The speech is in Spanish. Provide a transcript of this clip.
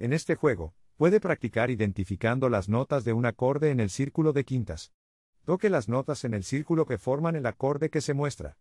En este juego, puede practicar identificando las notas de un acorde en el círculo de quintas. Toque las notas en el círculo que forman el acorde que se muestra.